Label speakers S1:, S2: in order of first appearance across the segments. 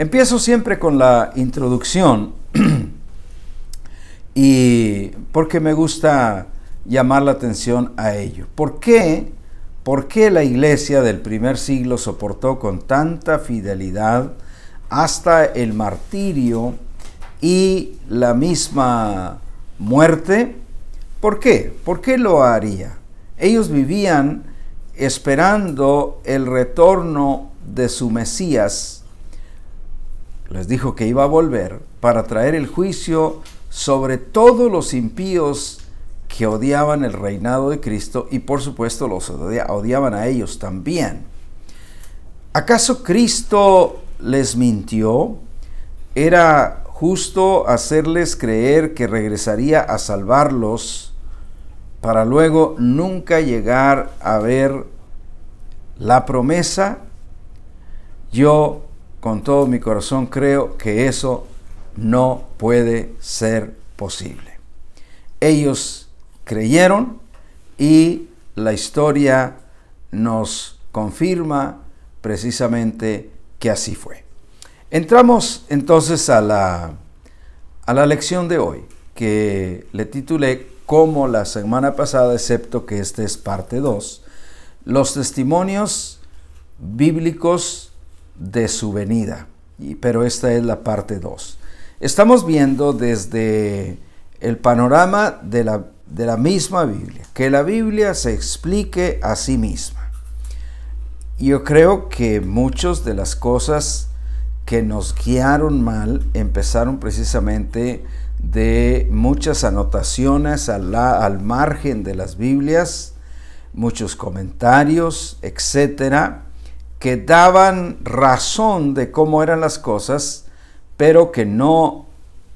S1: Empiezo siempre con la introducción y porque me gusta llamar la atención a ello. ¿Por qué? ¿Por qué la iglesia del primer siglo soportó con tanta fidelidad hasta el martirio y la misma muerte? ¿Por qué? ¿Por qué lo haría? Ellos vivían esperando el retorno de su Mesías les dijo que iba a volver para traer el juicio sobre todos los impíos que odiaban el reinado de Cristo y por supuesto los odiaban a ellos también. ¿Acaso Cristo les mintió? ¿Era justo hacerles creer que regresaría a salvarlos para luego nunca llegar a ver la promesa? Yo con todo mi corazón creo que eso no puede ser posible. Ellos creyeron y la historia nos confirma precisamente que así fue. Entramos entonces a la, a la lección de hoy, que le titulé como la semana pasada, excepto que este es parte 2, los testimonios bíblicos de su venida. pero esta es la parte 2. Estamos viendo desde el panorama de la, misma Biblia, que la Biblia se explique a sí misma. Yo creo que muchas de las cosas que nos guiaron mal empezaron precisamente de muchas anotaciones al, al margen de las Biblias, muchos comentarios, etcétera que daban razón de cómo eran las cosas, pero que no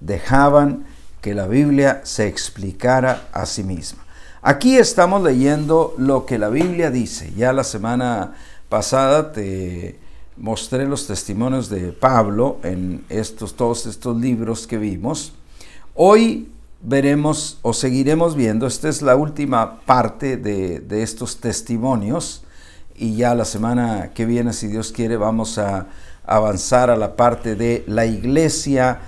S1: dejaban que la Biblia se explicara a sí misma. Aquí estamos leyendo lo que la Biblia dice. Ya la semana pasada te mostré los testimonios de Pablo en estos, todos estos libros que vimos. Hoy veremos o seguiremos viendo, esta es la última parte de, de estos testimonios y ya la semana que viene, si Dios quiere, vamos a avanzar a la parte de la iglesia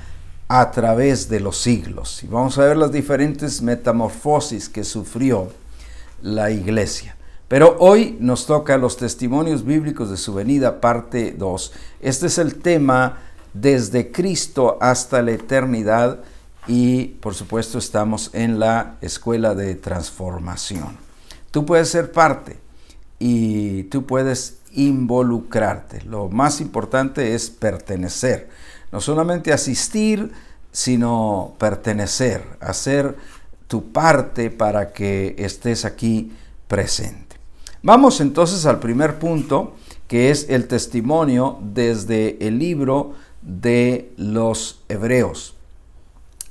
S1: a través de los siglos. Y vamos a ver las diferentes metamorfosis que sufrió la iglesia. Pero hoy nos toca los testimonios bíblicos de su venida, parte 2. Este es el tema desde Cristo hasta la eternidad y por supuesto estamos en la escuela de transformación. Tú puedes ser parte y tú puedes involucrarte. Lo más importante es pertenecer. No solamente asistir, sino pertenecer, hacer tu parte para que estés aquí presente. Vamos entonces al primer punto, que es el testimonio desde el libro de los hebreos.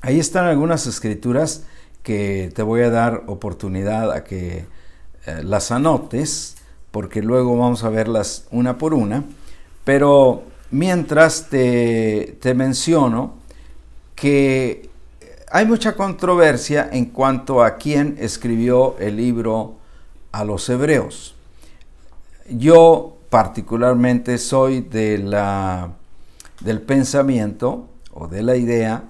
S1: Ahí están algunas escrituras que te voy a dar oportunidad a que eh, las anotes, porque luego vamos a verlas una por una, pero mientras te, menciono que hay mucha controversia en cuanto a quién escribió el libro a los hebreos. Yo particularmente soy de la, del pensamiento o de la idea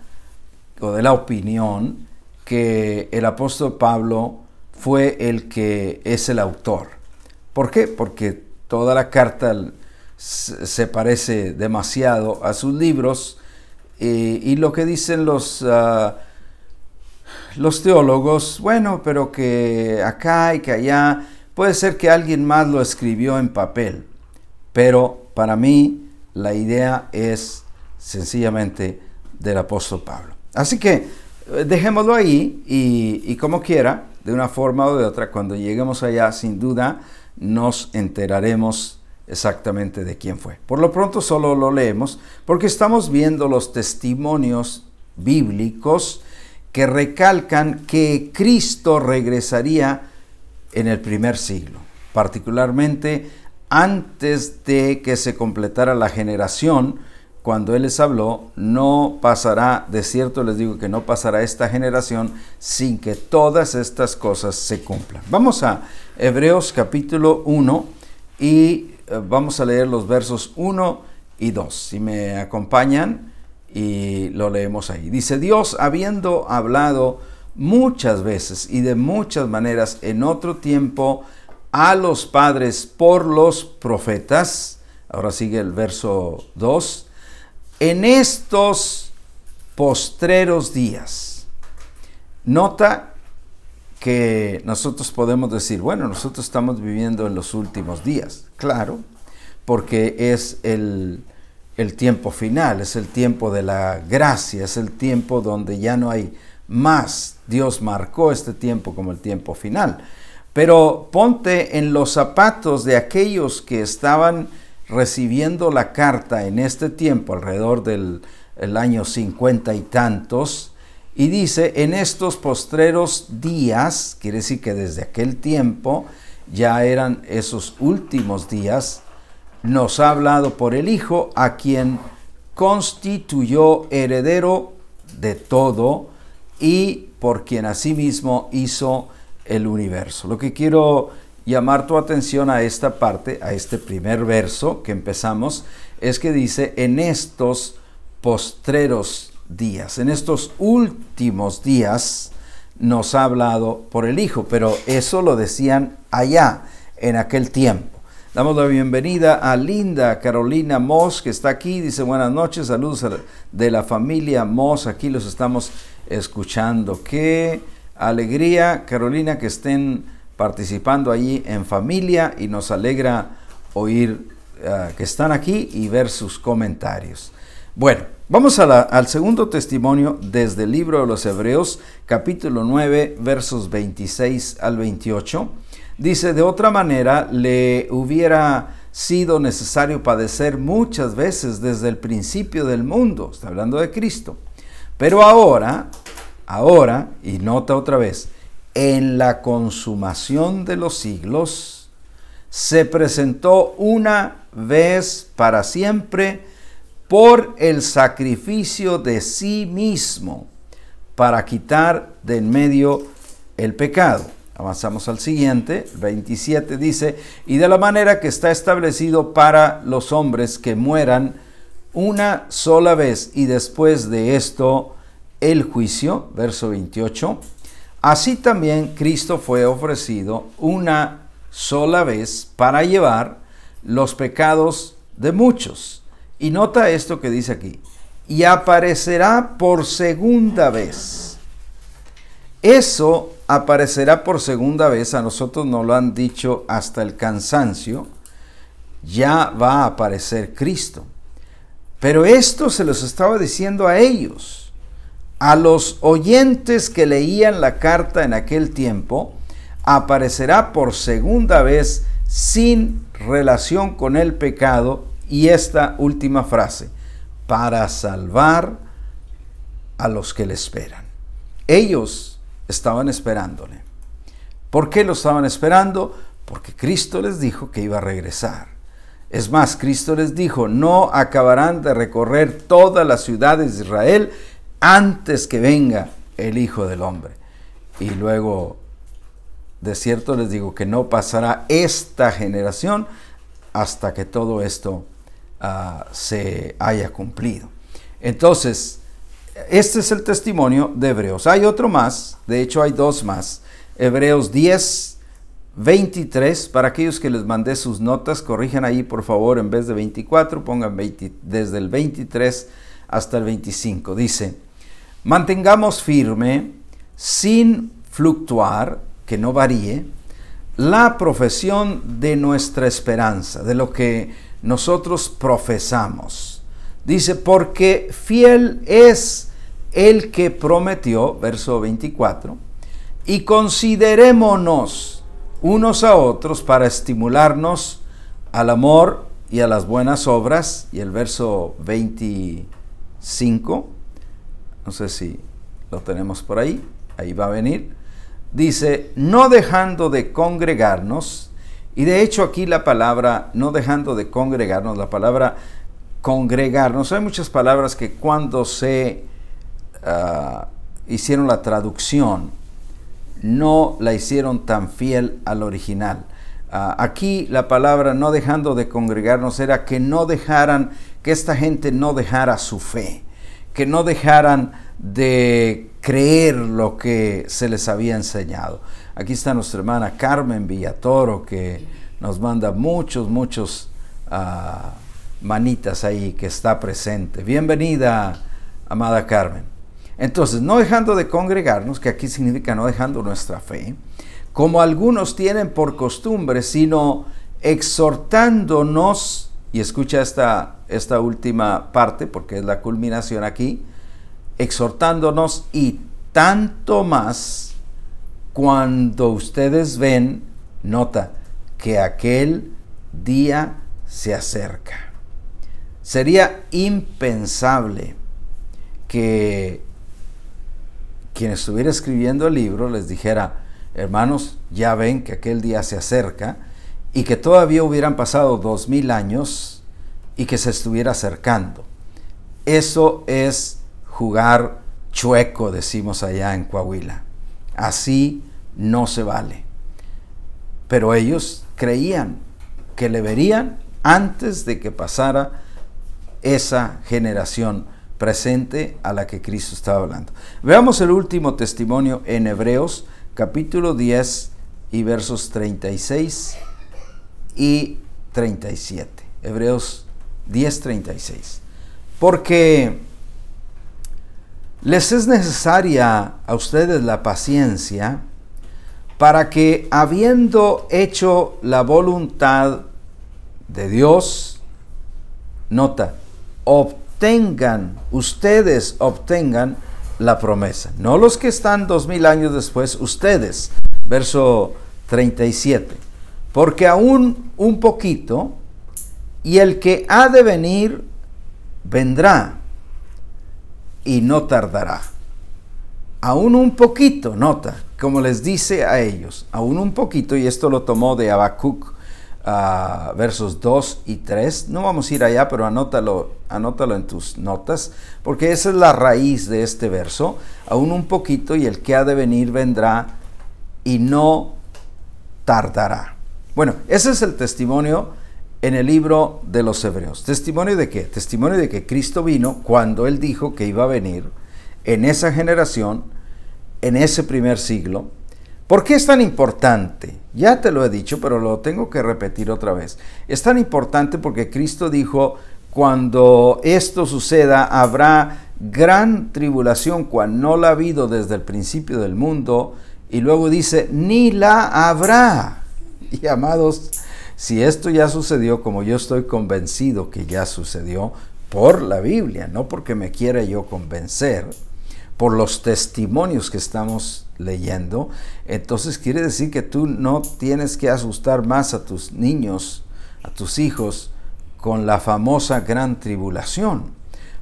S1: o de la opinión que el apóstol Pablo fue el que es el autor. ¿Por qué? Porque toda la carta se parece demasiado a sus libros eh, y lo que dicen los, ah, los teólogos, bueno, pero que acá y que allá, puede ser que alguien más lo escribió en papel, pero para mí la idea es sencillamente del apóstol Pablo. Así que eh, dejémoslo ahí y como quiera de una forma o de otra, cuando lleguemos allá, sin duda nos enteraremos exactamente de quién fue. Por lo pronto solo lo leemos porque estamos viendo los testimonios bíblicos que recalcan que Cristo regresaría en el primer siglo, particularmente antes de que se completara la generación cuando Él les habló, no pasará, de cierto les digo que no pasará esta generación sin que todas estas cosas se cumplan. Vamos a Hebreos capítulo 1 y eh, vamos a leer los versos 1 y 2. Si me acompañan y lo leemos ahí. Dice, Dios habiendo hablado muchas veces y de muchas maneras en otro tiempo a los padres por los profetas, ahora sigue el verso 2, en estos postreros días. Nota que nosotros podemos decir, bueno, nosotros estamos viviendo en los últimos días, claro, porque es el, tiempo final, es el tiempo de la gracia, es el tiempo donde ya no hay más. Dios marcó este tiempo como el tiempo final. Pero ponte en los zapatos de aquellos que estaban recibiendo la carta en este tiempo, alrededor del año cincuenta y tantos, y dice, en estos postreros días, quiere decir que desde aquel tiempo ya eran esos últimos días, nos ha hablado por el Hijo, a quien constituyó heredero de todo y por quien asimismo hizo el universo. Lo que quiero llamar tu atención a esta parte, a este primer verso que empezamos, es que dice, en estos postreros días, en estos últimos días, nos ha hablado por el Hijo, pero eso lo decían allá, en aquel tiempo. Damos la bienvenida a Linda Carolina Moss, que está aquí, dice buenas noches, saludos de la familia Moss, aquí los estamos escuchando. Qué alegría, Carolina, que estén participando allí en familia y nos alegra oír eh, que están aquí y ver sus comentarios. Bueno, vamos al segundo testimonio desde el libro de los Hebreos, capítulo 9, versos 26 al 28. Dice, de otra manera le hubiera sido necesario padecer muchas veces desde el principio del mundo, está hablando de Cristo. Pero ahora, ahora, y nota otra vez, en la consumación de los siglos, se presentó una vez para siempre por el sacrificio de sí mismo para quitar de en medio el pecado. Avanzamos al siguiente, 27 dice, y de la manera que está establecido para los hombres que mueran una sola vez y después de esto el juicio, verso 28 Así también Cristo fue ofrecido una sola vez para llevar los pecados de muchos. Y nota esto que dice aquí. Y aparecerá por segunda vez. Eso aparecerá por segunda vez. A nosotros nos lo han dicho hasta el cansancio. Ya va a aparecer Cristo. Pero esto se los estaba diciendo a ellos a los oyentes que leían la carta en aquel tiempo, aparecerá por segunda vez sin relación con el pecado y esta última frase, para salvar a los que le esperan. Ellos estaban esperándole. ¿Por qué lo estaban esperando? Porque Cristo les dijo que iba a regresar. Es más, Cristo les dijo, no acabarán de recorrer todas las ciudades de Israel antes que venga el Hijo del Hombre. Y luego, de cierto les digo que no pasará esta generación hasta que todo esto ah, se haya cumplido. Entonces, este es el testimonio de Hebreos. Hay otro más, de hecho hay dos más. Hebreos 10, 23, para aquellos que les mandé sus notas, corrijan ahí por favor, en vez de 24, pongan desde el 23 hasta el 25. Dice, Mantengamos firme, sin fluctuar, que no varíe, la profesión de nuestra esperanza, de lo que nosotros profesamos. Dice, porque fiel es el que prometió, verso 24, y considerémonos unos a otros para estimularnos al amor y a las buenas obras, y el verso 25, no sé si lo tenemos por ahí, ahí va a venir. Dice, no dejando de congregarnos, y de hecho aquí la palabra, no dejando de congregarnos, la palabra congregarnos, hay muchas palabras que cuando se ah, hicieron la traducción, no la hicieron tan fiel al original. Ah, aquí la palabra no dejando de congregarnos era que no dejaran, que esta gente no dejara su fe que no dejaran de creer lo que se les había enseñado. Aquí está nuestra hermana Carmen Villatoro que nos manda muchos, muchos ah, manitas ahí que está presente. Bienvenida, amada Carmen. Entonces, no dejando de congregarnos, que aquí significa no dejando nuestra fe, como algunos tienen por costumbre, sino exhortándonos y escucha esta, esta última parte, porque es la culminación aquí, exhortándonos y tanto más cuando ustedes ven, nota, que aquel día se acerca. Sería impensable que quien estuviera escribiendo el libro les dijera, hermanos, ya ven que aquel día se acerca, y que todavía hubieran pasado dos mil años y que se estuviera acercando. Eso es jugar chueco, decimos allá en Coahuila. Así no se vale. Pero ellos creían que le verían antes de que pasara esa generación presente a la que Cristo estaba hablando. Veamos el último testimonio en Hebreos capítulo 10 y versos 36 y 37. Hebreos 10, 36. Porque les es necesaria a ustedes la paciencia para que habiendo hecho la voluntad de Dios, nota, obtengan, ustedes obtengan la promesa. No los que están dos mil años después, ustedes. Verso 37 porque aún un poquito, y el que ha de venir, vendrá, y no tardará. Aún un poquito, nota, como les dice a ellos, aún un poquito, y esto lo tomó de Habacuc ah, versos 2 y 3. No vamos a ir allá, pero anótalo en tus notas, porque esa es la raíz de este verso. Aún un poquito y el que ha de venir vendrá y no tardará. Bueno, ese es el testimonio en el libro de los Hebreos. ¿Testimonio de qué? Testimonio de que Cristo vino cuando Él dijo que iba a venir en esa generación, en ese primer siglo. ¿Por qué es tan importante? Ya te lo he dicho, pero lo tengo que repetir otra vez. Es tan importante porque Cristo dijo, cuando esto suceda habrá gran tribulación, cual no la ha habido desde el principio del mundo, y luego dice, ni la habrá. Y amados, si esto ya sucedió, como yo estoy convencido que ya sucedió por la Biblia, no porque me quiera yo convencer, por los testimonios que estamos leyendo, entonces quiere decir que tú no tienes que asustar más a tus niños, a tus hijos, con la famosa gran tribulación,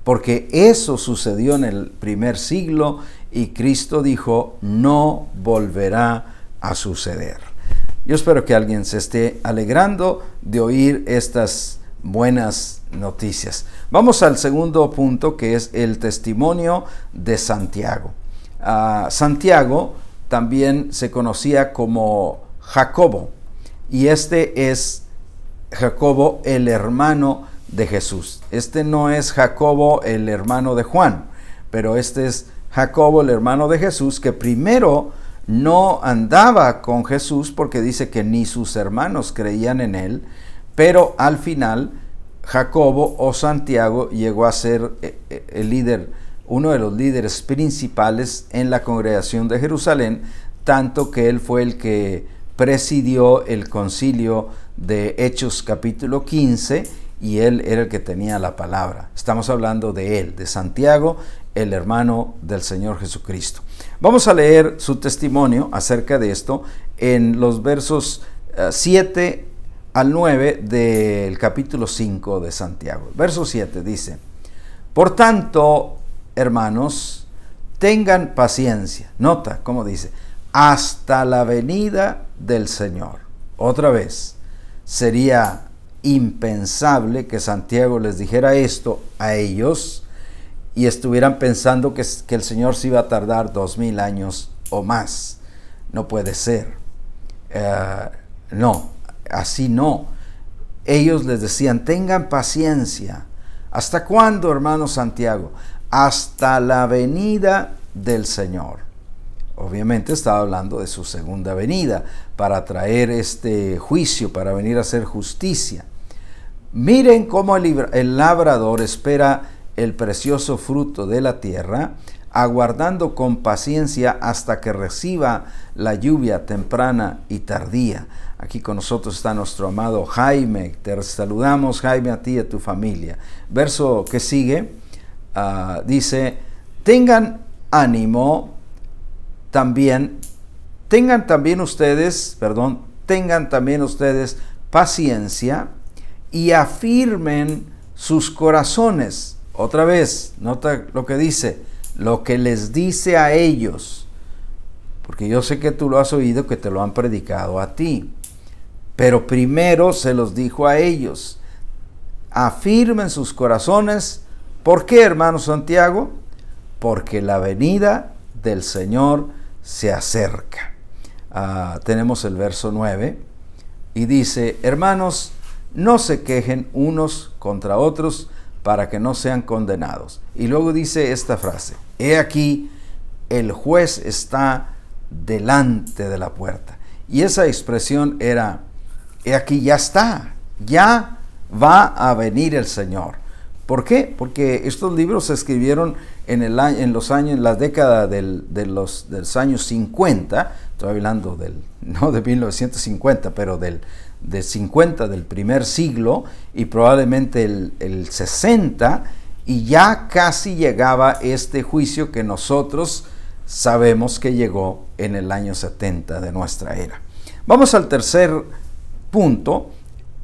S1: porque eso sucedió en el primer siglo y Cristo dijo, no volverá a suceder. Yo espero que alguien se esté alegrando de oír estas buenas noticias. Vamos al segundo punto que es el testimonio de Santiago. Ah, Santiago también se conocía como Jacobo y este es Jacobo el hermano de Jesús. Este no es Jacobo el hermano de Juan, pero este es Jacobo el hermano de Jesús que primero no andaba con Jesús porque dice que ni sus hermanos creían en él, pero al final Jacobo o Santiago llegó a ser eh, eh, el líder, uno de los líderes principales en la congregación de Jerusalén, tanto que él fue el que presidió el concilio de Hechos capítulo 15 y él era el que tenía la palabra. Estamos hablando de él, de Santiago, el hermano del Señor Jesucristo. Vamos a leer su testimonio acerca de esto en los versos 7 eh, al 9 del capítulo 5 de Santiago. Verso 7 dice, Por tanto, hermanos, tengan paciencia. Nota cómo dice, hasta la venida del Señor. Otra vez, sería impensable que Santiago les dijera esto a ellos y estuvieran pensando que, el Señor se iba a tardar dos mil años o más. No puede ser. Eh, no, así no. Ellos les decían, tengan paciencia. ¿Hasta cuándo, hermano Santiago? Hasta la venida del Señor. Obviamente estaba hablando de su segunda venida para traer este juicio, para venir a hacer justicia. Miren cómo el labrador espera el precioso fruto de la tierra, aguardando con paciencia hasta que reciba la lluvia temprana y tardía. Aquí con nosotros está nuestro amado Jaime. Te saludamos Jaime a ti y a tu familia. Verso que sigue ah, dice, tengan ánimo también, tengan también ustedes, perdón, tengan también ustedes paciencia y afirmen sus corazones otra vez, nota lo que dice, lo que les dice a ellos, porque yo sé que tú lo has oído, que te lo han predicado a ti, pero primero se los dijo a ellos. Afirmen sus corazones. ¿Por qué, hermano Santiago? Porque la venida del Señor se acerca. Ah, tenemos el verso 9 y dice, hermanos, no se quejen unos contra otros, para que no sean condenados. Y luego dice esta frase, he aquí, el juez está delante de la puerta. Y esa expresión era, he aquí, ya está, ya va a venir el Señor. ¿Por qué? Porque estos libros se escribieron en, el, en los años, en la década de los, de los años 50, estoy hablando del, no de 1950, pero del, de 50 del primer siglo y probablemente el, 60, y ya casi llegaba este juicio que nosotros sabemos que llegó en el año 70 de nuestra era. Vamos al tercer punto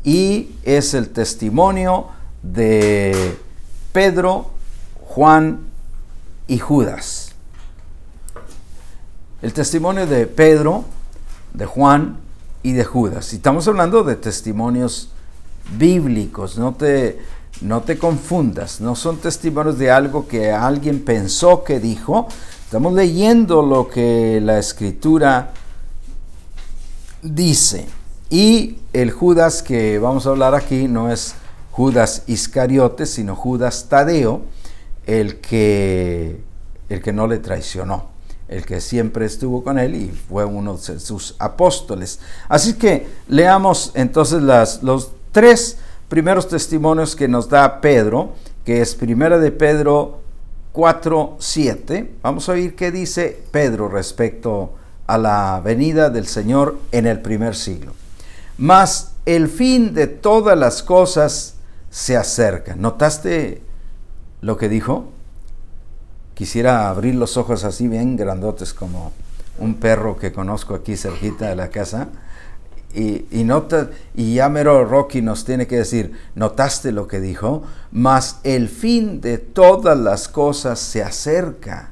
S1: y es el testimonio de Pedro, Juan y Judas. El testimonio de Pedro, de Juan y de Judas. Y estamos hablando de testimonios bíblicos, no te, no te confundas, no son testimonios de algo que alguien pensó que dijo. Estamos leyendo lo que la escritura dice. Y el Judas que vamos a hablar aquí no es Judas Iscariote, sino Judas Tadeo, el que, el que no le traicionó el que siempre estuvo con él y fue uno de sus apóstoles. Así que leamos entonces los tres primeros testimonios que nos da Pedro, que es primera de Pedro 4, 7. Vamos a oír qué dice Pedro respecto a la venida del Señor en el primer siglo. Mas el fin de todas las cosas se acerca. ¿Notaste lo que dijo? quisiera abrir los ojos así bien grandotes como un perro que conozco aquí cerquita de la casa. Y, nota, y ya mero Rocky nos tiene que decir, notaste lo que dijo, mas el fin de todas las cosas se acerca.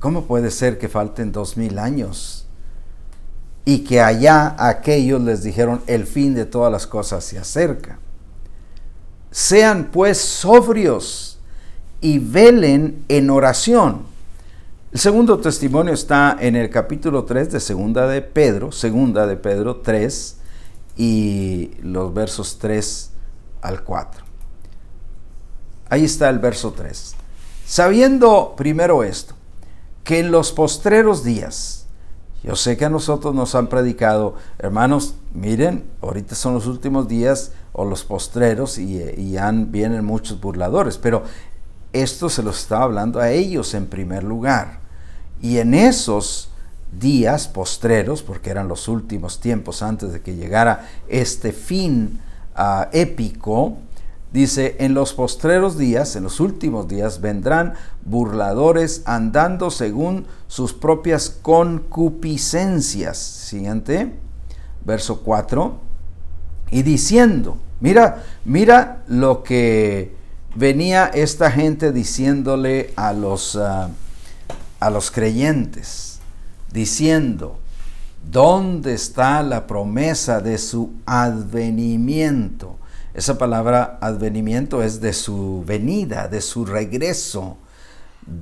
S1: ¿Cómo puede ser que falten dos mil años? Y que allá aquellos les dijeron, el fin de todas las cosas se acerca. Sean pues sobrios y velen en oración. El segundo testimonio está en el capítulo 3 de Segunda de Pedro, Segunda de Pedro 3 y los versos 3 al 4. Ahí está el verso 3. Sabiendo primero esto, que en los postreros días, yo sé que a nosotros nos han predicado, hermanos, miren, ahorita son los últimos días o los postreros y, eh, han, vienen muchos burladores, pero esto se lo estaba hablando a ellos en primer lugar. Y en esos días postreros, porque eran los últimos tiempos antes de que llegara este fin ah, épico, dice, en los postreros días, en los últimos días, vendrán burladores andando según sus propias concupiscencias. Siguiente, verso 4. Y diciendo, mira, mira lo que venía esta gente diciéndole a los, ah, a los creyentes, diciendo, ¿dónde está la promesa de su advenimiento? Esa palabra advenimiento es de su venida, de su regreso.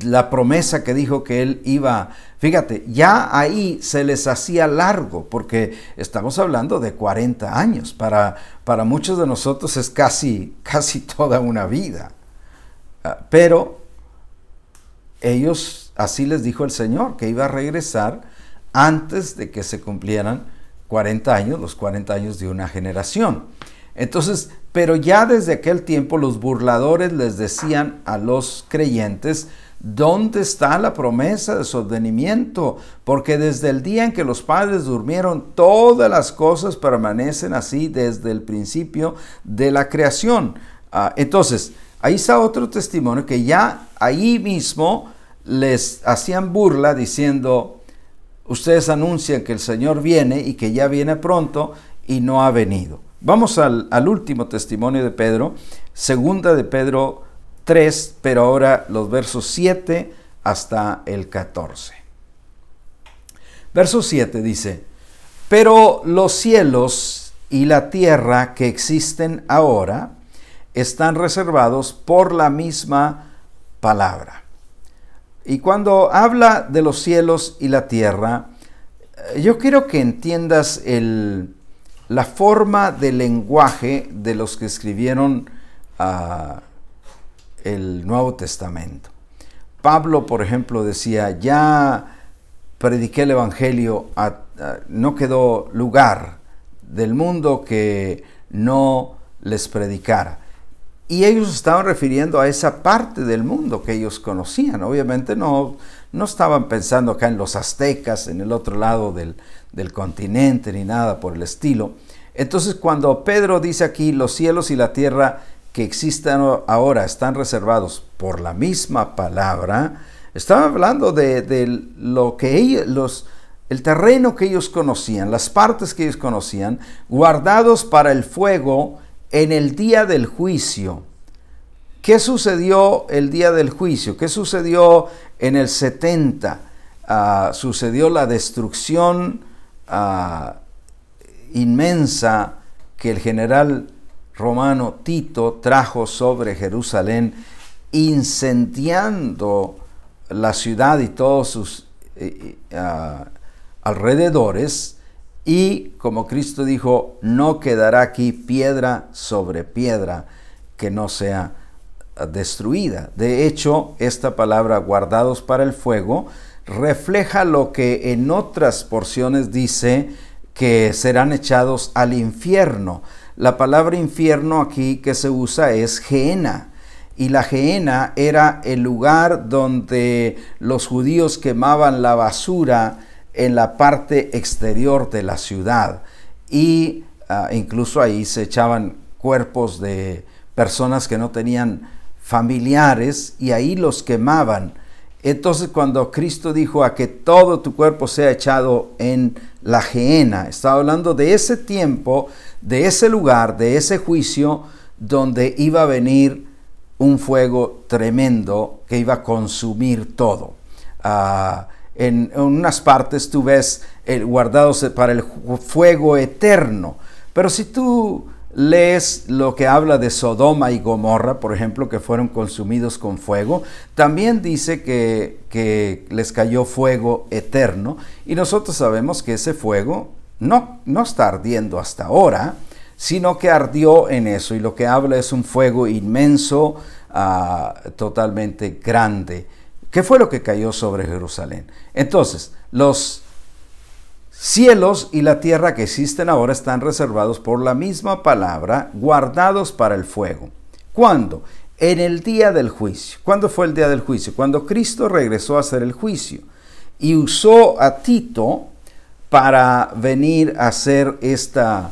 S1: La promesa que dijo que él iba Fíjate, ya ahí se les hacía largo, porque estamos hablando de 40 años. Para, muchos de nosotros es casi, casi toda una vida. Ah, pero ellos, así les dijo el Señor, que iba a regresar antes de que se cumplieran 40 años, los 40 años de una generación. Entonces, pero ya desde aquel tiempo los burladores les decían a los creyentes, ¿Dónde está la promesa de su Porque desde el día en que los padres durmieron, todas las cosas permanecen así desde el principio de la creación. Ah, entonces, ahí está otro testimonio que ya ahí mismo les hacían burla diciendo, ustedes anuncian que el Señor viene y que ya viene pronto y no ha venido. Vamos al, al último testimonio de Pedro, segunda de Pedro 3, pero ahora los versos 7 hasta el 14. Verso 7 dice, pero los cielos y la tierra que existen ahora están reservados por la misma palabra. Y cuando habla de los cielos y la tierra, eh, yo quiero que entiendas el, la forma de lenguaje de los que escribieron a ah, el Nuevo Testamento. Pablo, por ejemplo, decía, ya prediqué el Evangelio, no quedó lugar del mundo que no les predicara. Y ellos estaban refiriendo a esa parte del mundo que ellos conocían. Obviamente no, no estaban pensando acá en los aztecas, en el otro lado del, del continente, ni nada por el estilo. Entonces cuando Pedro dice aquí, los cielos y la tierra que existen ahora están reservados por la misma palabra, estaba hablando de, lo que los, el terreno que ellos conocían, las partes que ellos conocían, guardados para el fuego en el día del juicio. ¿Qué sucedió el día del juicio? ¿Qué sucedió en el 70? Ah, sucedió la destrucción ah, inmensa que el general romano Tito trajo sobre Jerusalén, incendiando la ciudad y todos sus eh, eh, ah, alrededores, y como Cristo dijo, no quedará aquí piedra sobre piedra que no sea ah, destruida. De hecho, esta palabra guardados para el fuego refleja lo que en otras porciones dice que serán echados al infierno. La palabra infierno aquí que se usa es geena. Y la geena era el lugar donde los judíos quemaban la basura en la parte exterior de la ciudad. Y ah, incluso ahí se echaban cuerpos de personas que no tenían familiares y ahí los quemaban entonces cuando Cristo dijo a que todo tu cuerpo sea echado en la gehenna, estaba hablando de ese tiempo, de ese lugar, de ese juicio donde iba a venir un fuego tremendo que iba a consumir todo. Ah, en, unas partes tú ves el, eh, guardados para el fuego eterno, pero si tú lees lo que habla de Sodoma y Gomorra, por ejemplo, que fueron consumidos con fuego, también dice que, les cayó fuego eterno y nosotros sabemos que ese fuego no, no está ardiendo hasta ahora, sino que ardió en eso y lo que habla es un fuego inmenso, ah, totalmente grande. ¿Qué fue lo que cayó sobre Jerusalén? Entonces, los Cielos y la tierra que existen ahora están reservados por la misma palabra, guardados para el fuego. ¿Cuándo? En el día del juicio. ¿Cuándo fue el día del juicio? Cuando Cristo regresó a hacer el juicio y usó a Tito para venir a hacer esta,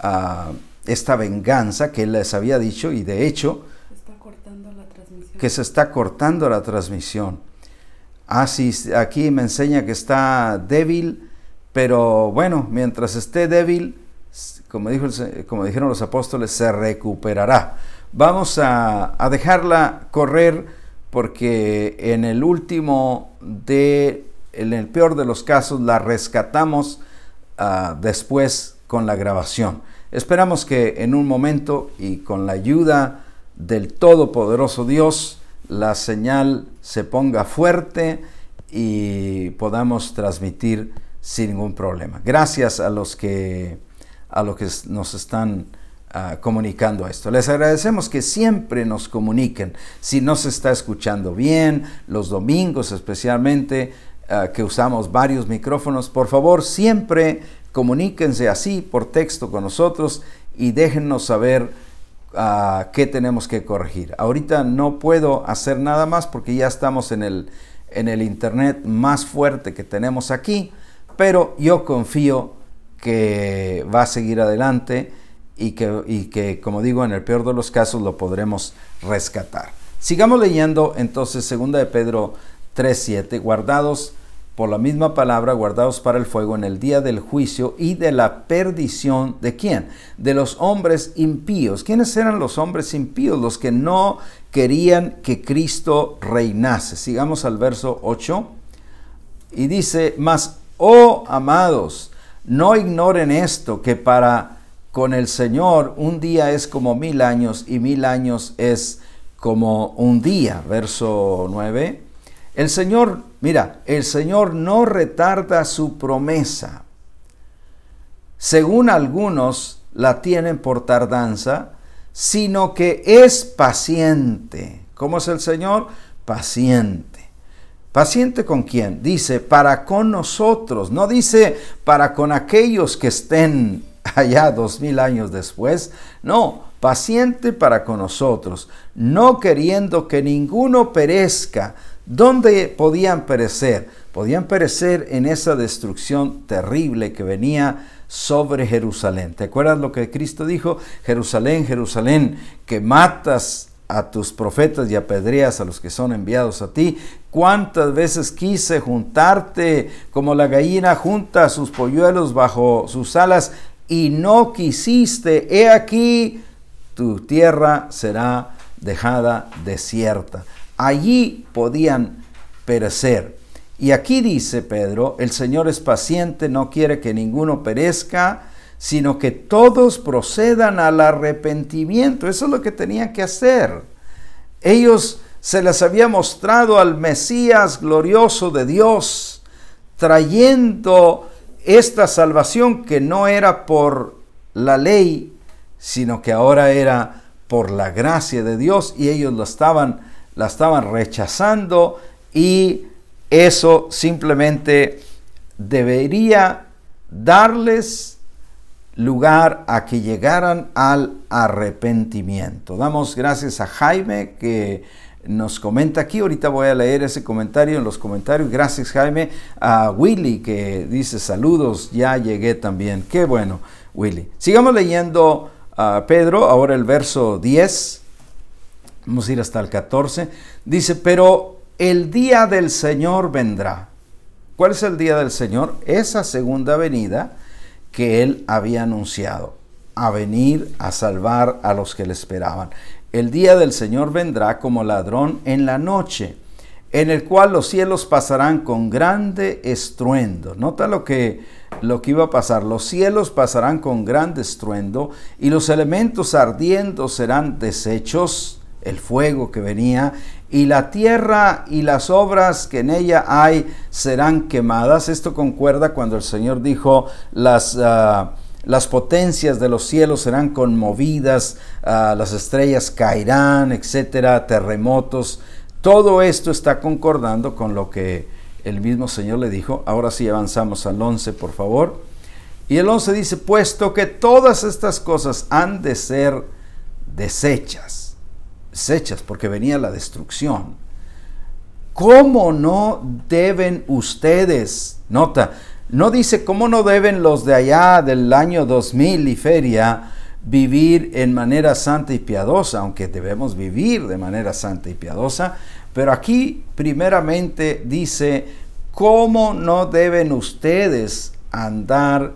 S1: ah, esta venganza que él les había dicho y de hecho que se está cortando la transmisión. Así, ah, aquí me enseña que está débil pero bueno, mientras esté débil, como, dijo como dijeron los apóstoles, se recuperará. Vamos a, dejarla correr porque en el último de, en el peor de los casos, la rescatamos ah, después con la grabación. Esperamos que en un momento y con la ayuda del Todopoderoso Dios, la señal se ponga fuerte y podamos transmitir sin ningún problema. Gracias a los que, a los que nos están ah, comunicando esto. Les agradecemos que siempre nos comuniquen. Si no se está escuchando bien, los domingos especialmente, ah, que usamos varios micrófonos, por favor, siempre comuníquense así por texto con nosotros y déjennos saber ah, qué tenemos que corregir. Ahorita no puedo hacer nada más porque ya estamos en el internet más fuerte que tenemos aquí pero yo confío que va a seguir adelante y que, y que, como digo, en el peor de los casos lo podremos rescatar. Sigamos leyendo entonces 2 de Pedro 3.7, guardados por la misma palabra, guardados para el fuego en el día del juicio y de la perdición de quién? De los hombres impíos. ¿Quiénes eran los hombres impíos? Los que no querían que Cristo reinase. Sigamos al verso 8. Y dice, más Oh, amados, no ignoren esto, que para con el Señor un día es como mil años y mil años es como un día. Verso 9. El Señor, mira, el Señor no retarda su promesa. Según algunos la tienen por tardanza, sino que es paciente. ¿Cómo es el Señor? Paciente ¿Paciente con quién? Dice, para con nosotros. No dice, para con aquellos que estén allá dos mil años después. No, paciente para con nosotros, no queriendo que ninguno perezca. donde podían perecer? Podían perecer en esa destrucción terrible que venía sobre Jerusalén. ¿Te acuerdas lo que Cristo dijo? Jerusalén, Jerusalén, que matas a tus profetas y apedreas a los que son enviados a ti. ¿Cuántas veces quise juntarte como la gallina junta a sus polluelos bajo sus alas y no quisiste? He aquí, tu tierra será dejada desierta. Allí podían perecer. Y aquí dice Pedro, el Señor es paciente, no quiere que ninguno perezca, sino que todos procedan al arrepentimiento. Eso es lo que tenían que hacer. Ellos se les había mostrado al Mesías glorioso de Dios, trayendo esta salvación que no era por la ley, sino que ahora era por la gracia de Dios y ellos la estaban, la estaban rechazando y eso simplemente debería darles lugar a que llegaran al arrepentimiento. Damos gracias a Jaime que nos comenta aquí, ahorita voy a leer ese comentario en los comentarios, gracias Jaime, a Willy que dice saludos, ya llegué también, qué bueno Willy. Sigamos leyendo a Pedro, ahora el verso 10, vamos a ir hasta el 14, dice, pero el día del Señor vendrá. ¿Cuál es el día del Señor? Esa segunda venida que él había anunciado, a venir a salvar a los que le esperaban. El día del Señor vendrá como ladrón en la noche, en el cual los cielos pasarán con grande estruendo. Nota lo que, lo que iba a pasar. Los cielos pasarán con grande estruendo y los elementos ardiendo serán deshechos el fuego que venía y la tierra y las obras que en ella hay serán quemadas. Esto concuerda cuando el Señor dijo las... Ah, las potencias de los cielos serán conmovidas, ah, las estrellas caerán, etcétera, terremotos. Todo esto está concordando con lo que el mismo Señor le dijo. Ahora sí avanzamos al 11, por favor. Y el 11 dice, puesto que todas estas cosas han de ser desechas, porque venía la destrucción. ¿Cómo no deben ustedes? Nota, no dice cómo no deben los de allá del año 2000 y feria vivir en manera santa y piadosa, aunque debemos vivir de manera santa y piadosa, pero aquí primeramente dice, ¿cómo no deben ustedes andar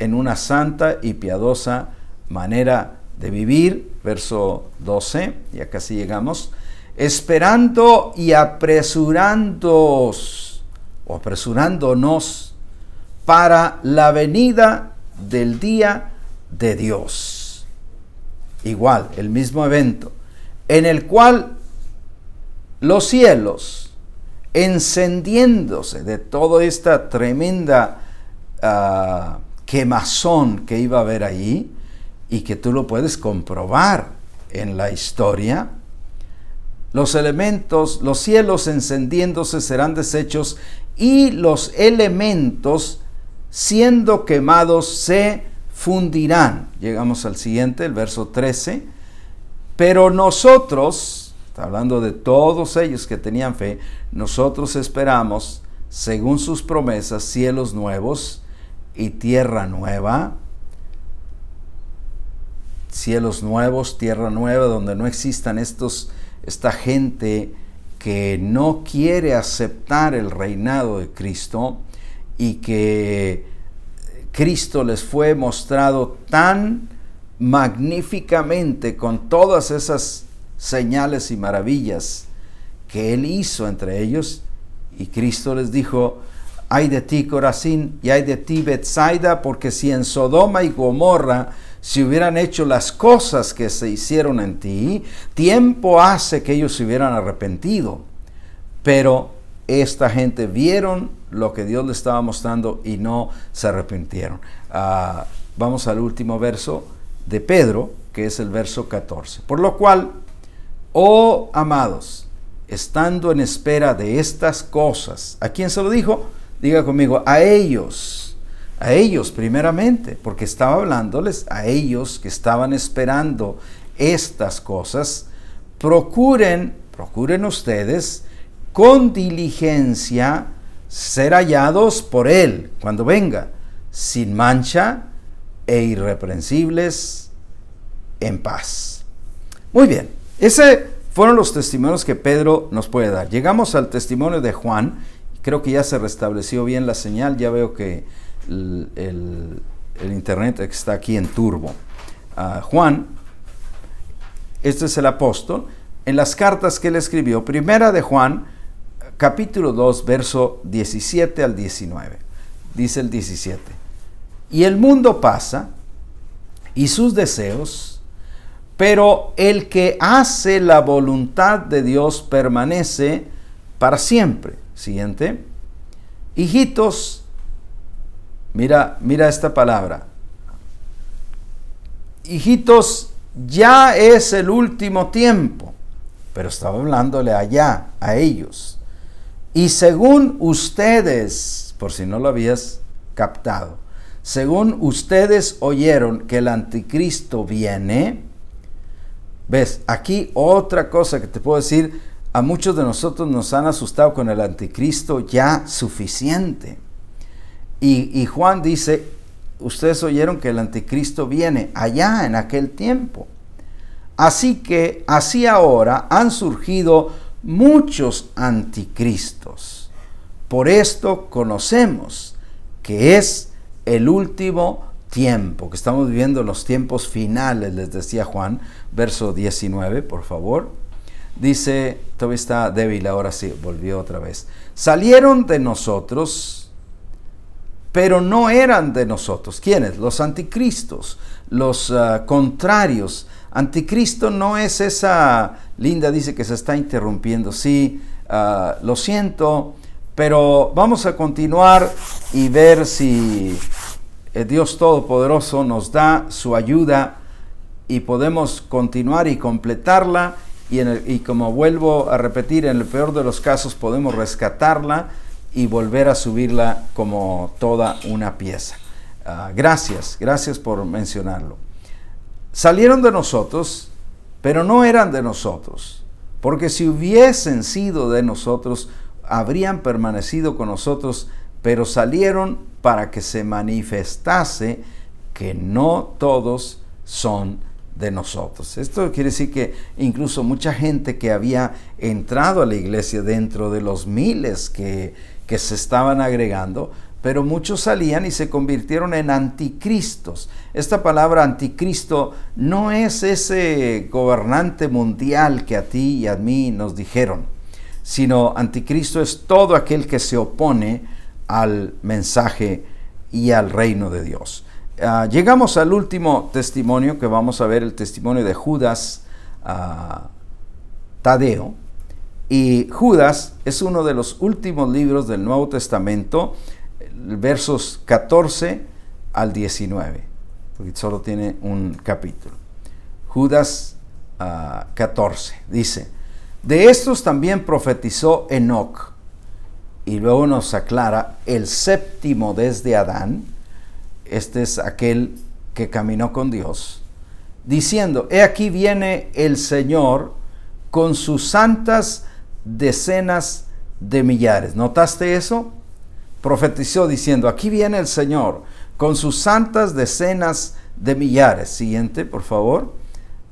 S1: en una santa y piadosa manera de vivir verso 12, ya casi llegamos, esperando y apresurándonos o apresurándonos para la venida del día de Dios. Igual, el mismo evento, en el cual los cielos, encendiéndose de toda esta tremenda ah, quemazón que iba a haber allí, y que tú lo puedes comprobar en la historia, los elementos, los cielos encendiéndose serán deshechos y los elementos siendo quemados se fundirán. Llegamos al siguiente, el verso 13. Pero nosotros, está hablando de todos ellos que tenían fe, nosotros esperamos, según sus promesas, cielos nuevos y tierra nueva cielos nuevos, tierra nueva, donde no existan estos, esta gente que no quiere aceptar el reinado de Cristo y que Cristo les fue mostrado tan magníficamente con todas esas señales y maravillas que Él hizo entre ellos. Y Cristo les dijo, hay de ti Corazín y hay de ti Bethsaida, porque si en Sodoma y Gomorra si hubieran hecho las cosas que se hicieron en ti, tiempo hace que ellos se hubieran arrepentido. Pero esta gente vieron lo que Dios le estaba mostrando y no se arrepintieron. Ah, vamos al último verso de Pedro, que es el verso 14. Por lo cual, oh amados, estando en espera de estas cosas, ¿a quién se lo dijo? Diga conmigo, a ellos a ellos primeramente, porque estaba hablándoles a ellos que estaban esperando estas cosas, procuren, procuren ustedes con diligencia ser hallados por Él cuando venga, sin mancha e irreprensibles en paz. Muy bien, ese fueron los testimonios que Pedro nos puede dar. Llegamos al testimonio de Juan, creo que ya se restableció bien la señal, ya veo que el, internet que está aquí en turbo. Ah, Juan, este es el apóstol, en las cartas que él escribió, primera de Juan, capítulo 2, verso 17 al 19, dice el 17, y el mundo pasa y sus deseos, pero el que hace la voluntad de Dios permanece para siempre. Siguiente. Hijitos, Mira, esta palabra. Hijitos, ya es el último tiempo. Pero estaba hablándole allá, a ellos. Y según ustedes, por si no lo habías captado, según ustedes oyeron que el anticristo viene, ves, aquí otra cosa que te puedo decir, a muchos de nosotros nos han asustado con el anticristo ya suficiente. Y, Juan dice, ustedes oyeron que el anticristo viene allá en aquel tiempo. Así que así ahora han surgido muchos anticristos. Por esto conocemos que es el último tiempo, que estamos viviendo los tiempos finales, les decía Juan, verso 19, por favor. Dice, todavía está débil, ahora sí, volvió otra vez. Salieron de nosotros, pero no eran de nosotros. ¿Quiénes? Los anticristos, los ah, contrarios. Anticristo no es esa, Linda dice que se está interrumpiendo, sí, ah, lo siento, pero vamos a continuar y ver si el eh, Dios Todopoderoso nos da su ayuda y podemos continuar y completarla y como vuelvo a repetir, en el peor de los casos podemos rescatarla y volver a subirla como toda una pieza. Ah, gracias, gracias por mencionarlo. Salieron de nosotros, pero no eran de nosotros, porque si hubiesen sido de nosotros, habrían permanecido con nosotros, pero salieron para que se manifestase que no todos son de nosotros. Esto quiere decir que incluso mucha gente que había entrado a la iglesia dentro de los miles que que se estaban agregando, pero muchos salían y se convirtieron en anticristos. Esta palabra anticristo no es ese gobernante mundial que a ti y a mí nos dijeron, sino anticristo es todo aquel que se opone al mensaje y al reino de Dios. Ah, llegamos al último testimonio que vamos a ver, el testimonio de Judas ah, Tadeo, y Judas es uno de los últimos libros del Nuevo Testamento, versos 14 al 19, porque solo tiene un capítulo. Judas 14 ah, dice, de estos también profetizó Enoch. Y luego nos aclara el séptimo desde Adán, este es aquel que caminó con Dios, diciendo, he aquí viene el Señor con sus santas decenas de millares. ¿Notaste eso? Profetizó diciendo, aquí viene el Señor con sus santas decenas de millares. Siguiente, por favor.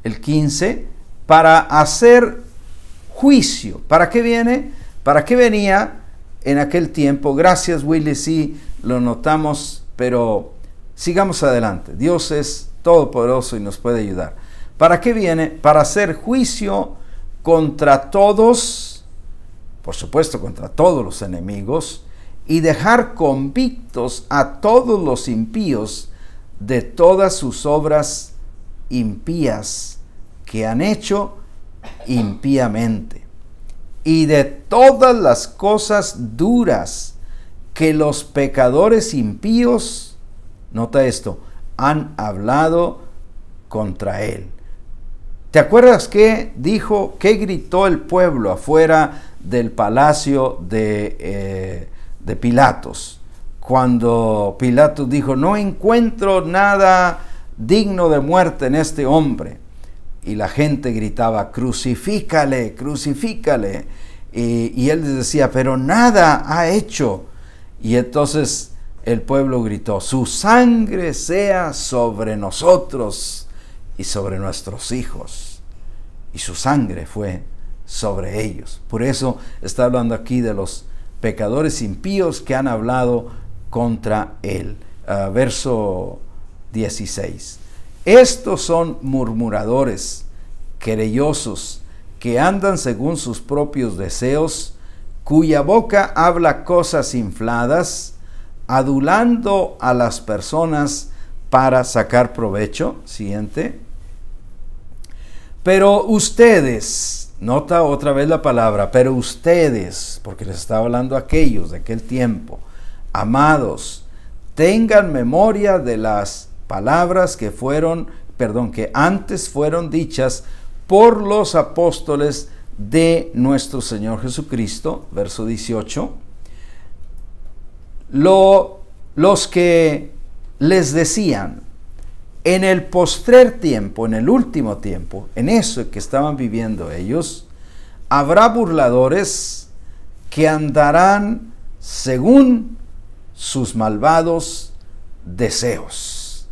S1: El 15, para hacer juicio. ¿Para qué viene? ¿Para qué venía en aquel tiempo? Gracias, Willy, sí, lo notamos, pero sigamos adelante. Dios es todopoderoso y nos puede ayudar. ¿Para qué viene? Para hacer juicio contra todos por supuesto contra todos los enemigos, y dejar convictos a todos los impíos de todas sus obras impías que han hecho impíamente, y de todas las cosas duras que los pecadores impíos, nota esto, han hablado contra él. ¿Te acuerdas qué dijo, qué gritó el pueblo afuera del palacio eh, de, Pilatos, cuando Pilatos dijo, no encuentro nada digno de muerte en este hombre. Y la gente gritaba, crucifícale, crucifícale. Y, y él decía, pero nada ha hecho. Y entonces el pueblo gritó, su sangre sea sobre nosotros y sobre nuestros hijos. Y su sangre fue sobre ellos. Por eso está hablando aquí de los pecadores impíos que han hablado contra él. Ah, verso 16. Estos son murmuradores, querellosos, que andan según sus propios deseos, cuya boca habla cosas infladas, adulando a las personas para sacar provecho. Siguiente. Pero ustedes, Nota otra vez la palabra, pero ustedes, porque les estaba hablando aquellos de aquel tiempo, amados, tengan memoria de las palabras que fueron, perdón, que antes fueron dichas por los apóstoles de nuestro Señor Jesucristo, verso 18, lo, los que les decían, en el postrer tiempo, en el último tiempo, en eso que estaban viviendo ellos, habrá burladores que andarán según sus malvados deseos.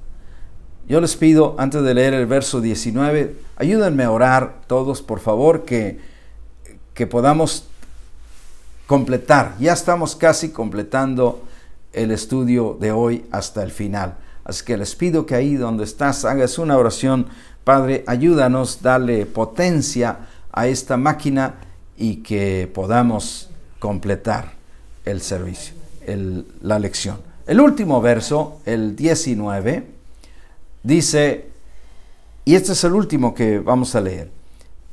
S1: Yo les pido, antes de leer el verso 19, ayúdenme a orar todos, por favor, que, que podamos completar. Ya estamos casi completando el estudio de hoy hasta el final. Así que les pido que ahí donde estás hagas una oración. Padre, ayúdanos, dale potencia a esta máquina y que podamos completar el servicio, la lección. El último verso, el 19, dice, y este es el último que vamos a leer,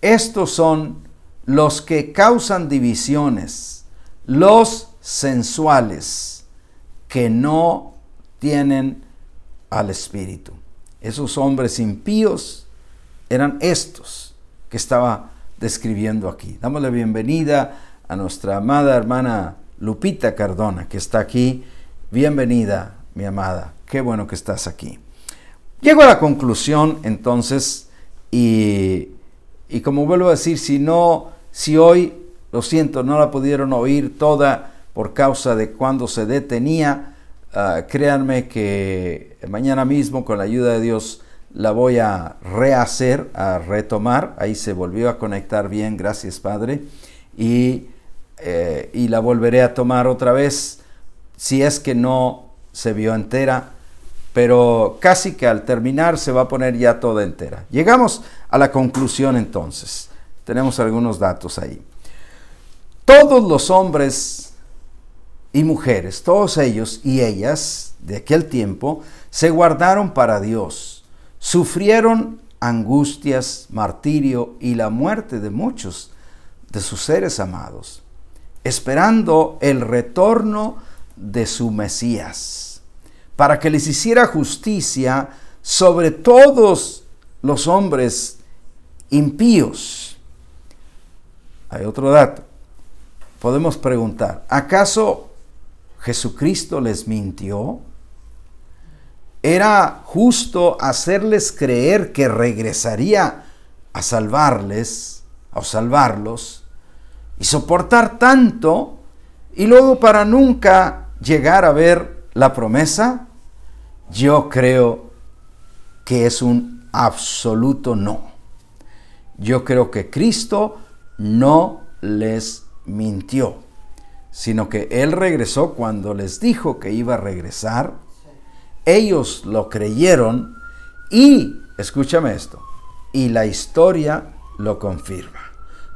S1: estos son los que causan divisiones, los sensuales, que no tienen al Espíritu. Esos hombres impíos eran estos que estaba describiendo aquí. Damos la bienvenida a nuestra amada hermana Lupita Cardona, que está aquí. Bienvenida, mi amada. Qué bueno que estás aquí. Llego a la conclusión entonces y, y como vuelvo a decir, si no, si hoy, lo siento, no la pudieron oír toda por causa de cuando se detenía, Ah, créanme que mañana mismo con la ayuda de Dios la voy a rehacer, a retomar. Ahí se volvió a conectar bien, gracias Padre. Y, eh, y la volveré a tomar otra vez si es que no se vio entera. Pero casi que al terminar se va a poner ya toda entera. Llegamos a la conclusión entonces. Tenemos algunos datos ahí. Todos los hombres y mujeres, todos ellos y ellas de aquel tiempo, se guardaron para Dios, sufrieron angustias, martirio y la muerte de muchos de sus seres amados, esperando el retorno de su Mesías, para que les hiciera justicia sobre todos los hombres impíos. Hay otro dato. Podemos preguntar, ¿acaso Jesucristo les mintió? ¿Era justo hacerles creer que regresaría a salvarles o salvarlos y soportar tanto y luego para nunca llegar a ver la promesa? Yo creo que es un absoluto no. Yo creo que Cristo no les mintió sino que él regresó cuando les dijo que iba a regresar. Ellos lo creyeron y, escúchame esto, y la historia lo confirma.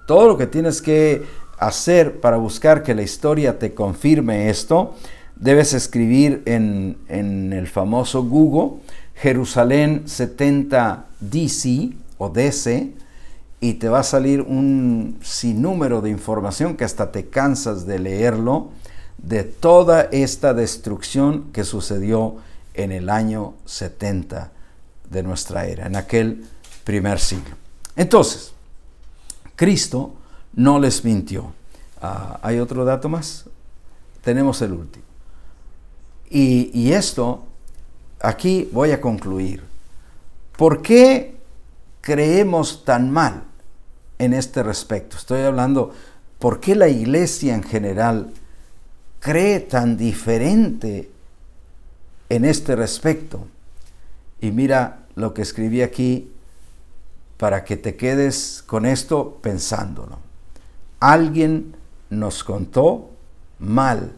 S1: Todo lo que tienes que hacer para buscar que la historia te confirme esto, debes escribir en, el famoso Google Jerusalén 70 DC o DC y te va a salir un sinnúmero de información que hasta te cansas de leerlo de toda esta destrucción que sucedió en el año 70 de nuestra era, en aquel primer siglo. Entonces, Cristo no les mintió. Ah, ¿Hay otro dato más? Tenemos el último. Y, y esto, aquí voy a concluir. ¿Por qué creemos tan mal? en este respecto. Estoy hablando, ¿por qué la iglesia en general cree tan diferente en este respecto? Y mira lo que escribí aquí para que te quedes con esto pensándolo. Alguien nos contó mal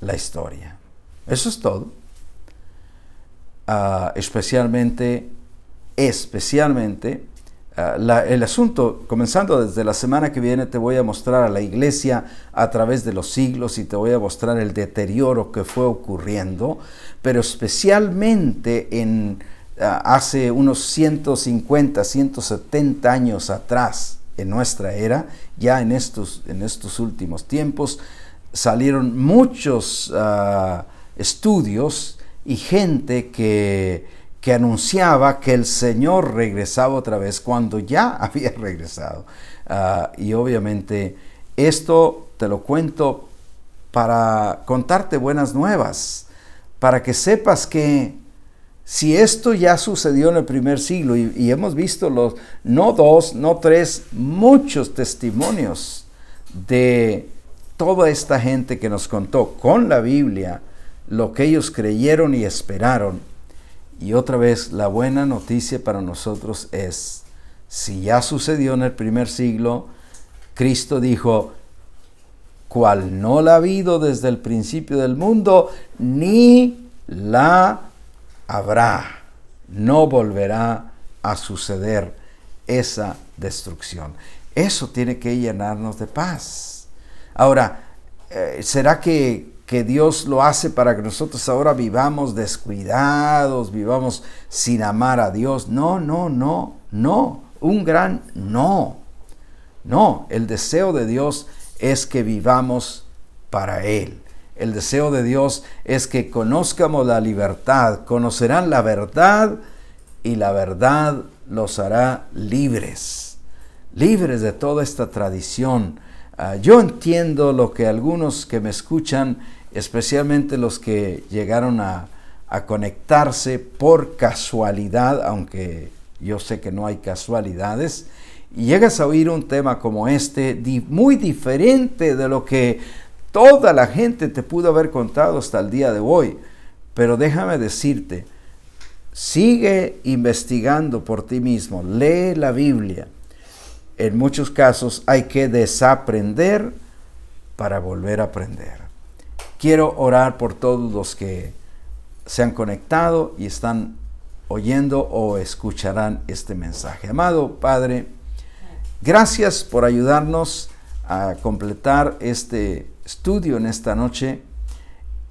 S1: la historia. Eso es todo. Ah, especialmente, especialmente Ah, el asunto, comenzando desde la semana que viene, te voy a mostrar a la iglesia a través de los siglos y te voy a mostrar el deterioro que fue ocurriendo, pero especialmente en ah, hace unos 150, 170 años atrás, en nuestra era, ya en estos, en estos últimos tiempos, salieron muchos ah, estudios y gente que que anunciaba que el Señor regresaba otra vez cuando ya había regresado. Ah, y obviamente esto te lo cuento para contarte buenas nuevas, para que sepas que si esto ya sucedió en el primer siglo y, y hemos visto los, no dos, no tres, muchos testimonios de toda esta gente que nos contó con la Biblia lo que ellos creyeron y esperaron y otra vez, la buena noticia para nosotros es, si ya sucedió en el primer siglo, Cristo dijo, cual no la ha habido desde el principio del mundo, ni la habrá. No volverá a suceder esa destrucción. Eso tiene que llenarnos de paz. Ahora, eh, ¿será que que Dios lo hace para que nosotros ahora vivamos descuidados, vivamos sin amar a Dios. No, no, no, no. Un gran no. No, el deseo de Dios es que vivamos para Él. El deseo de Dios es que conozcamos la libertad, conocerán la verdad y la verdad los hará libres, libres de toda esta tradición. Ah, yo entiendo lo que algunos que me escuchan especialmente los que llegaron a, conectarse por casualidad, aunque yo sé que no hay casualidades, y llegas a oír un tema como este, muy diferente de lo que toda la gente te pudo haber contado hasta el día de hoy. Pero déjame decirte, sigue investigando por ti mismo, lee la Biblia. En muchos casos hay que desaprender para volver a aprender. Quiero orar por todos los que se han conectado y están oyendo o escucharán este mensaje. Amado Padre, gracias por ayudarnos a completar este estudio en esta noche.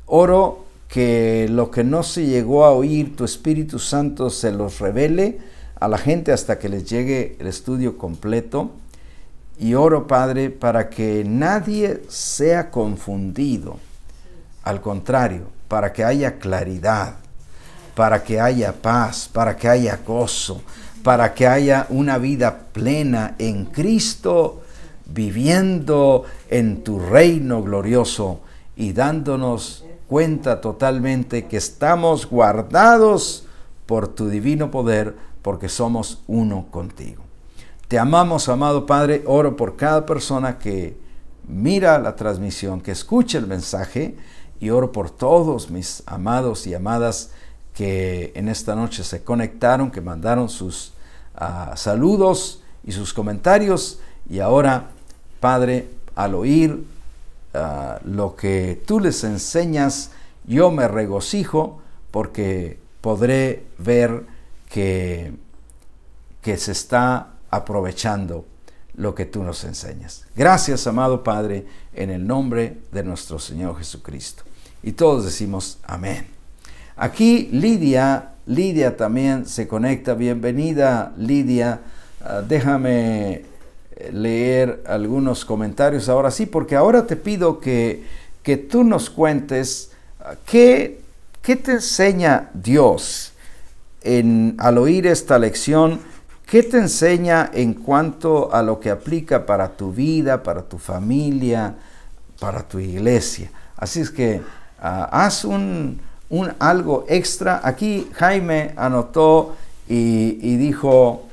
S1: Oro que lo que no se llegó a oír, tu Espíritu Santo se los revele a la gente hasta que les llegue el estudio completo. Y oro, Padre, para que nadie sea confundido al contrario, para que haya claridad, para que haya paz, para que haya gozo, para que haya una vida plena en Cristo, viviendo en tu reino glorioso y dándonos cuenta totalmente que estamos guardados por tu divino poder, porque somos uno contigo. Te amamos, amado Padre, oro por cada persona que mira la transmisión, que escuche el mensaje y oro por todos mis amados y amadas que en esta noche se conectaron, que mandaron sus ah, saludos y sus comentarios. Y ahora, Padre, al oír ah, lo que tú les enseñas, yo me regocijo porque podré ver que, que se está aprovechando lo que tú nos enseñas. Gracias, amado Padre, en el nombre de nuestro Señor Jesucristo. Y todos decimos amén. Aquí Lidia, Lidia también se conecta. Bienvenida, Lidia. Ah, déjame eh, leer algunos comentarios ahora sí, porque ahora te pido que, que tú nos cuentes ah, qué, te enseña Dios en, al oír esta lección ¿Qué te enseña en cuanto a lo que aplica para tu vida, para tu familia, para tu iglesia? Así es que ah, haz un, algo extra. Aquí Jaime anotó y, dijo,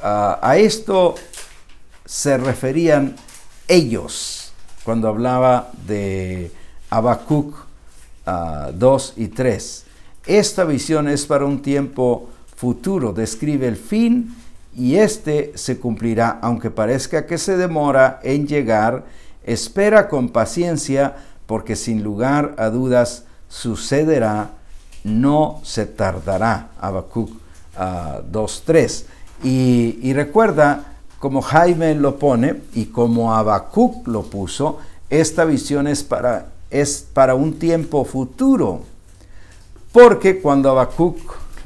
S1: ah, a esto se referían ellos cuando hablaba de Habacuc 2 ah, y 3. Esta visión es para un tiempo futuro, describe el fin y este se cumplirá aunque parezca que se demora en llegar, espera con paciencia porque sin lugar a dudas sucederá, no se tardará. Habacuc 2.3. Ah, y, recuerda, como Jaime lo pone y como Habacuc lo puso, esta visión es para, es para un tiempo futuro. Porque cuando Habacuc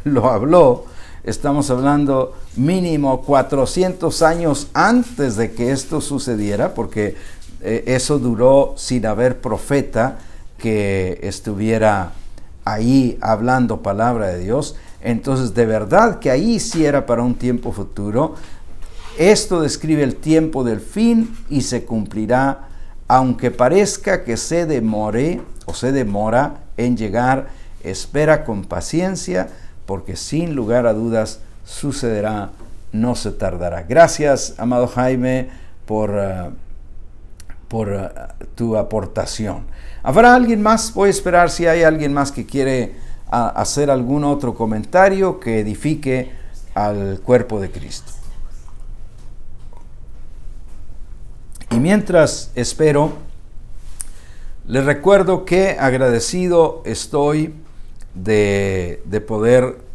S1: lo habló, estamos hablando mínimo 400 años antes de que esto sucediera, porque eh, eso duró sin haber profeta que estuviera ahí hablando palabra de Dios. Entonces, de verdad que ahí sí era para un tiempo futuro. Esto describe el tiempo del fin y se cumplirá, aunque parezca que se demore o se demora en llegar, espera con paciencia, porque sin lugar a dudas, sucederá, no se tardará. Gracias, amado Jaime, por, eh, por eh, tu aportación. ¿Habrá alguien más? Voy a esperar si hay alguien más que quiere ah, hacer algún otro comentario que edifique al cuerpo de Cristo. Y mientras espero, les recuerdo que agradecido estoy de, de poder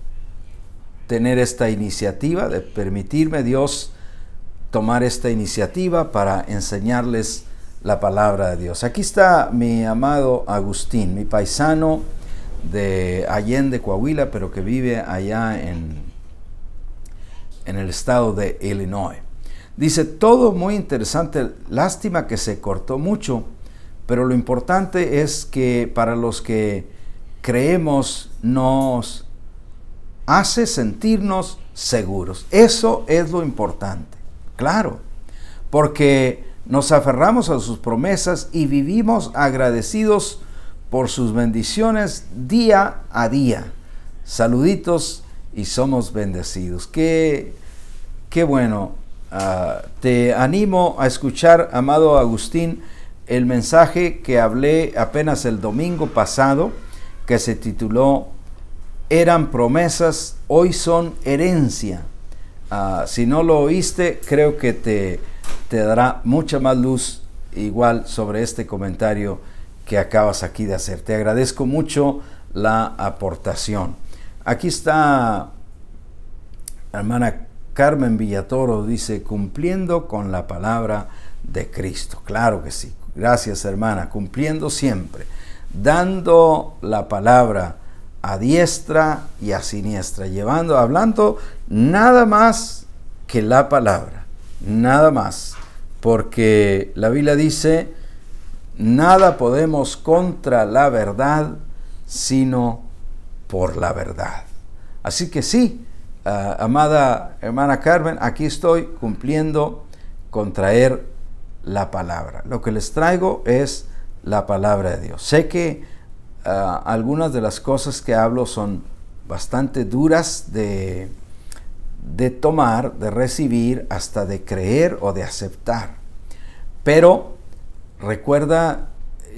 S1: tener esta iniciativa, de permitirme Dios tomar esta iniciativa para enseñarles la palabra de Dios. Aquí está mi amado Agustín, mi paisano de Allende, Coahuila, pero que vive allá en, en el estado de Illinois. Dice, todo muy interesante, lástima que se cortó mucho, pero lo importante es que para los que creemos nos hace sentirnos seguros. Eso es lo importante, claro, porque nos aferramos a sus promesas y vivimos agradecidos por sus bendiciones día a día. Saluditos y somos bendecidos. Qué, qué bueno. Ah, te animo a escuchar, amado Agustín, el mensaje que hablé apenas el domingo pasado, que se tituló eran promesas, hoy son herencia. Ah, si no lo oíste, creo que te, te dará mucha más luz igual sobre este comentario que acabas aquí de hacer. Te agradezco mucho la aportación. Aquí está hermana Carmen Villatoro, dice, cumpliendo con la palabra de Cristo. Claro que sí. Gracias hermana, cumpliendo siempre, dando la palabra a diestra y a siniestra, llevando, hablando nada más que la palabra, nada más, porque la Biblia dice, nada podemos contra la verdad, sino por la verdad. Así que sí, ah, amada hermana Carmen, aquí estoy cumpliendo con traer la palabra. Lo que les traigo es la palabra de Dios. Sé que Ah, algunas de las cosas que hablo son bastante duras de, de tomar, de recibir, hasta de creer o de aceptar. Pero recuerda,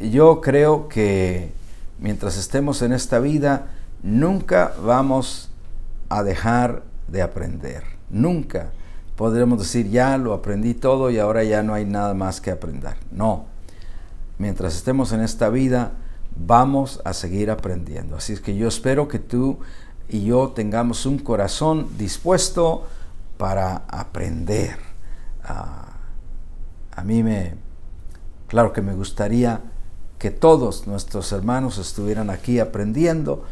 S1: yo creo que mientras estemos en esta vida, nunca vamos a dejar de aprender. Nunca podremos decir, ya lo aprendí todo y ahora ya no hay nada más que aprender. No. Mientras estemos en esta vida, vamos a seguir aprendiendo. Así es que yo espero que tú y yo tengamos un corazón dispuesto para aprender. Ah, a mí me, claro que me gustaría que todos nuestros hermanos estuvieran aquí aprendiendo,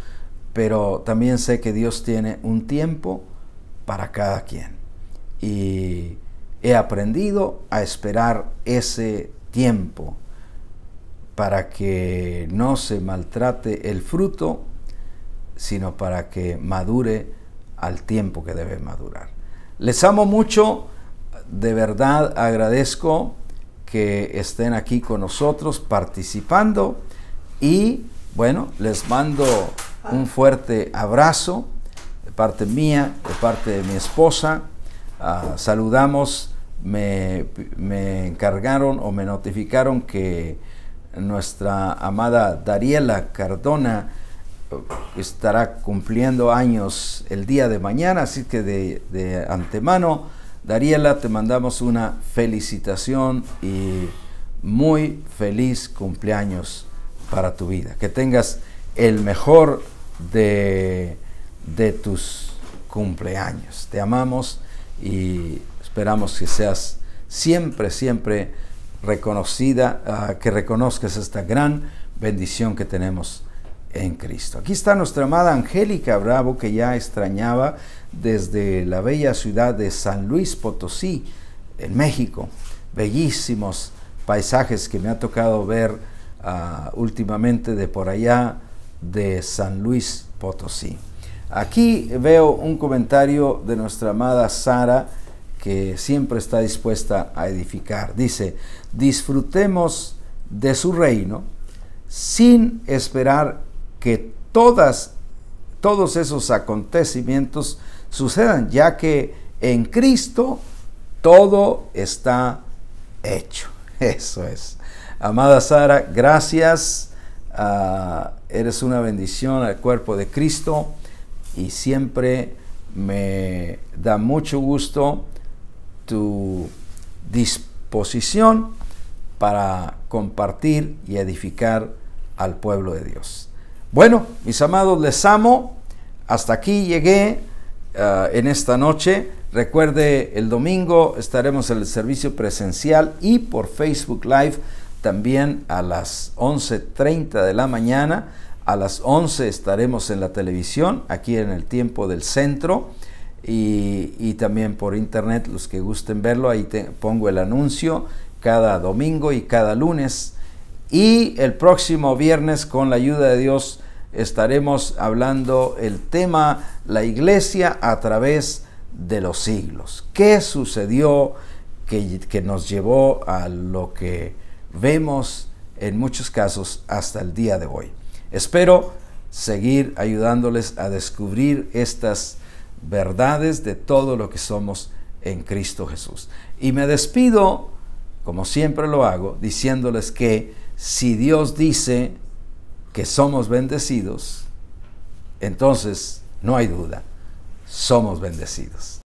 S1: pero también sé que Dios tiene un tiempo para cada quien. Y he aprendido a esperar ese tiempo para que no se maltrate el fruto, sino para que madure al tiempo que debe madurar. Les amo mucho, de verdad agradezco que estén aquí con nosotros participando y bueno, les mando un fuerte abrazo de parte mía, de parte de mi esposa. Ah, saludamos, me, me encargaron o me notificaron que nuestra amada Dariela Cardona eh, estará cumpliendo años el día de mañana, así que de, antemano, Dariela, te mandamos una felicitación y muy feliz cumpleaños para tu vida. Que tengas el mejor de, de tus cumpleaños. Te amamos y esperamos que seas siempre, siempre reconocida, ah, que reconozcas esta gran bendición que tenemos en Cristo. Aquí está nuestra amada Angélica Bravo, que ya extrañaba desde la bella ciudad de San Luis Potosí, en México. Bellísimos paisajes que me ha tocado ver ah, últimamente de por allá de San Luis Potosí. Aquí veo un comentario de nuestra amada Sara que siempre está dispuesta a edificar. Dice, disfrutemos de su reino sin esperar que todas, todos esos acontecimientos sucedan, ya que en Cristo todo está hecho. Eso es. Amada Sara, gracias. Ah, eres una bendición al cuerpo de Cristo y siempre me da mucho gusto tu disposición para compartir y edificar al pueblo de Dios. Bueno, mis amados, les amo. Hasta aquí llegué eh, en esta noche. Recuerde, el domingo estaremos en el servicio presencial y por Facebook Live también a las 11.30 de la mañana. A las 11 estaremos en la televisión, aquí en el tiempo del centro y, también por internet, los que gusten verlo, ahí te, pongo el anuncio cada domingo y cada lunes. Y el próximo viernes, con la ayuda de Dios, estaremos hablando el tema la iglesia a través de los siglos. ¿Qué sucedió que, que nos llevó a lo que vemos en muchos casos hasta el día de hoy? Espero seguir ayudándoles a descubrir estas verdades de todo lo que somos en Cristo Jesús. Y me despido, como siempre lo hago, diciéndoles que si Dios dice que somos bendecidos, entonces no hay duda, somos bendecidos.